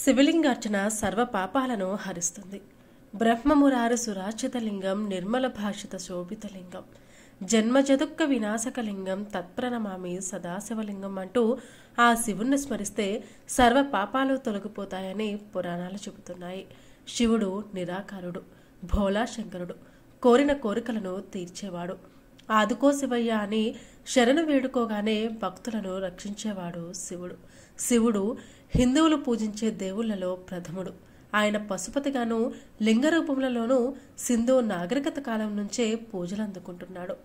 శివలింగార్చన సర్వ పాపాలను హరిస్తుంది బ్రహ్మమురారి సురాచితలింగం నిర్మల భాషిత శోభితలింగం జన్మజదుక్క లింగం తత్ప్రణమామి సదాశివలింగం అంటూ ఆ శివుణ్ణి స్మరిస్తే సర్వ పాపాలు తొలగిపోతాయని పురాణాలు చెబుతున్నాయి శివుడు నిరాకారుడు భోళాశంకరుడు కోరిన కోరికలను తీర్చేవాడు ఆదుకో శివయ్య అని శరణు వేడుకోగానే భక్తులను రక్షించేవాడు శివుడు శివుడు హిందువులు పూజించే దేవుళ్లలో ప్రథముడు ఆయన పశుపతిగాను లింగ రూపంలోనూ సింధు నాగరికత కాలం నుంచే పూజలు అందుకుంటున్నాడు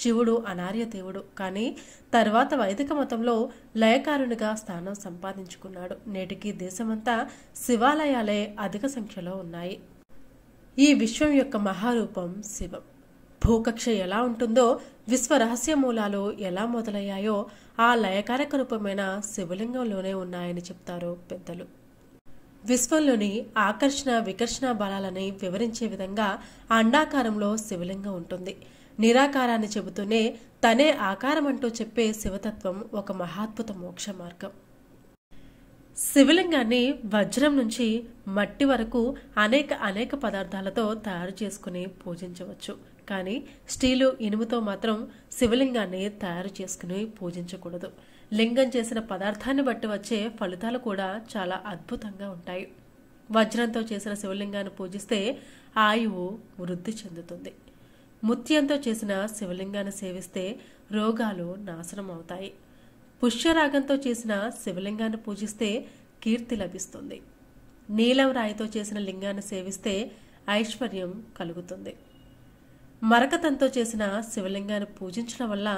శివుడు అనార్య దేవుడు కానీ తర్వాత వైదిక మతంలో లయకారునిగా స్థానం సంపాదించుకున్నాడు నేటికి దేశమంతా శివాలయాలే అధిక సంఖ్యలో ఉన్నాయి ఈ విశ్వం యొక్క మహారూపం శివం భూకక్ష ఎలా ఉంటుందో విశ్వ రహస్య మూలాలు ఎలా మొదలయ్యాయో ఆ లయకారక రూపమైన శివలింగంలోనే ఉన్నాయని చెప్తారు పెద్దలు విశ్వంలోని ఆకర్షణ వికర్షణ బలాలని వివరించే విధంగా అండాకారంలో శివలింగం ఉంటుంది నిరాకారాన్ని చెబుతూనే తనే ఆకారం అంటూ చెప్పే శివతత్వం ఒక మహాద్భుత మోక్ష మార్గం శివలింగాన్ని వజ్రం నుంచి మట్టి వరకు అనేక అనేక పదార్థాలతో తయారు చేసుకుని పూజించవచ్చు కానీ స్టీలు ఇనుముతో మాత్రం శివలింగాన్ని తయారు చేసుకుని పూజించకూడదు లింగం చేసిన పదార్థాన్ని బట్టి వచ్చే ఫలితాలు కూడా చాలా అద్భుతంగా ఉంటాయి వజ్రంతో చేసిన శివలింగాన్ని పూజిస్తే ఆయువు వృద్ధి చెందుతుంది ముత్యంతో చేసిన శివలింగాన్ని సేవిస్తే రోగాలు నాశనం అవుతాయి పుష్యరాగంతో చేసిన శివలింగాన్ని పూజిస్తే కీర్తి లభిస్తుంది నీలం రాయితో చేసిన లింగాన్ని సేవిస్తే ఐశ్వర్యం కలుగుతుంది మరకతంతో చేసిన శివలింగాన్ని పూజించడం వల్ల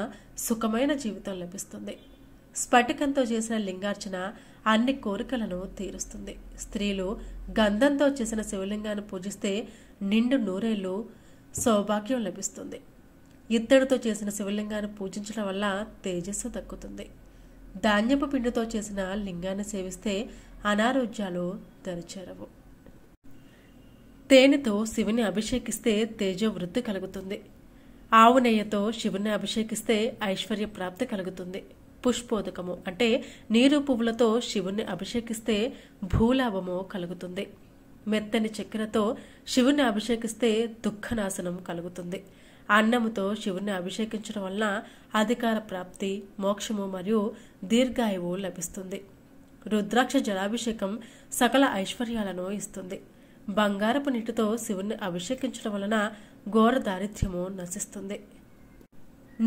సుఖమైన జీవితం లభిస్తుంది స్ఫటికంతో చేసిన లింగార్చన అన్ని కోరికలను తీరుస్తుంది స్త్రీలు గంధంతో చేసిన శివలింగాన్ని పూజిస్తే నిండు నూరేళ్ళు సౌభాగ్యం లభిస్తుంది ఇత్తడితో చేసిన శివలింగాన్ని పూజించడం వల్ల తేజస్సు తగ్గుతుంది ధాన్యపు పిండితో చేసిన లింగాన్ని సేవిస్తే అనారోగ్యాలు దరిచేరవు తేనెతో శివుని అభిషేకిస్తే తేజవృద్ధి కలుగుతుంది ఆవు నెయ్యతో శివుని అభిషేకిస్తే ఐశ్వర్య ప్రాప్తి కలుగుతుంది పుష్పోదకము అంటే నీరు పువ్వులతో శివుణ్ణి అభిషేకిస్తే భూలాభము కలుగుతుంది మెత్తని చక్కెరతో శివుని అభిషేకిస్తే దుఃఖనాశనం కలుగుతుంది అన్నముతో శివుని అభిషేకించడం వలన అధికార ప్రాప్తి మోక్షము మరియు దీర్ఘాయువు లభిస్తుంది రుద్రాక్ష జలాభిషేకం సకల ఐశ్వర్యాలను ఇస్తుంది బంగారపు నీటితో శివుని అభిషేకించడం వలన ఘోర దారిద్ర్యము నశిస్తుంది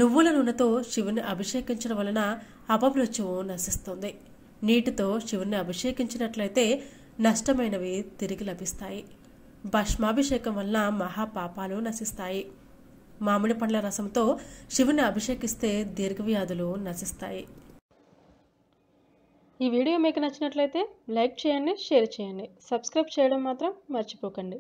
నువ్వుల నూనెతో శివుని అభిషేకించడం వలన అపమృత్యువు నశిస్తుంది నీటితో శివుని అభిషేకించినట్లయితే నష్టమైనవి తిరిగి లభిస్తాయి భస్మాభిషేకం వలన మహాపాపాలు నశిస్తాయి మామిడి పండ్ల రసంతో శివుని అభిషేకిస్తే దీర్ఘవ్యాధులు నశిస్తాయి ఈ వీడియో మీకు నచ్చినట్లయితే లైక్ చేయండి షేర్ చేయండి సబ్స్క్రైబ్ చేయడం మాత్రం మర్చిపోకండి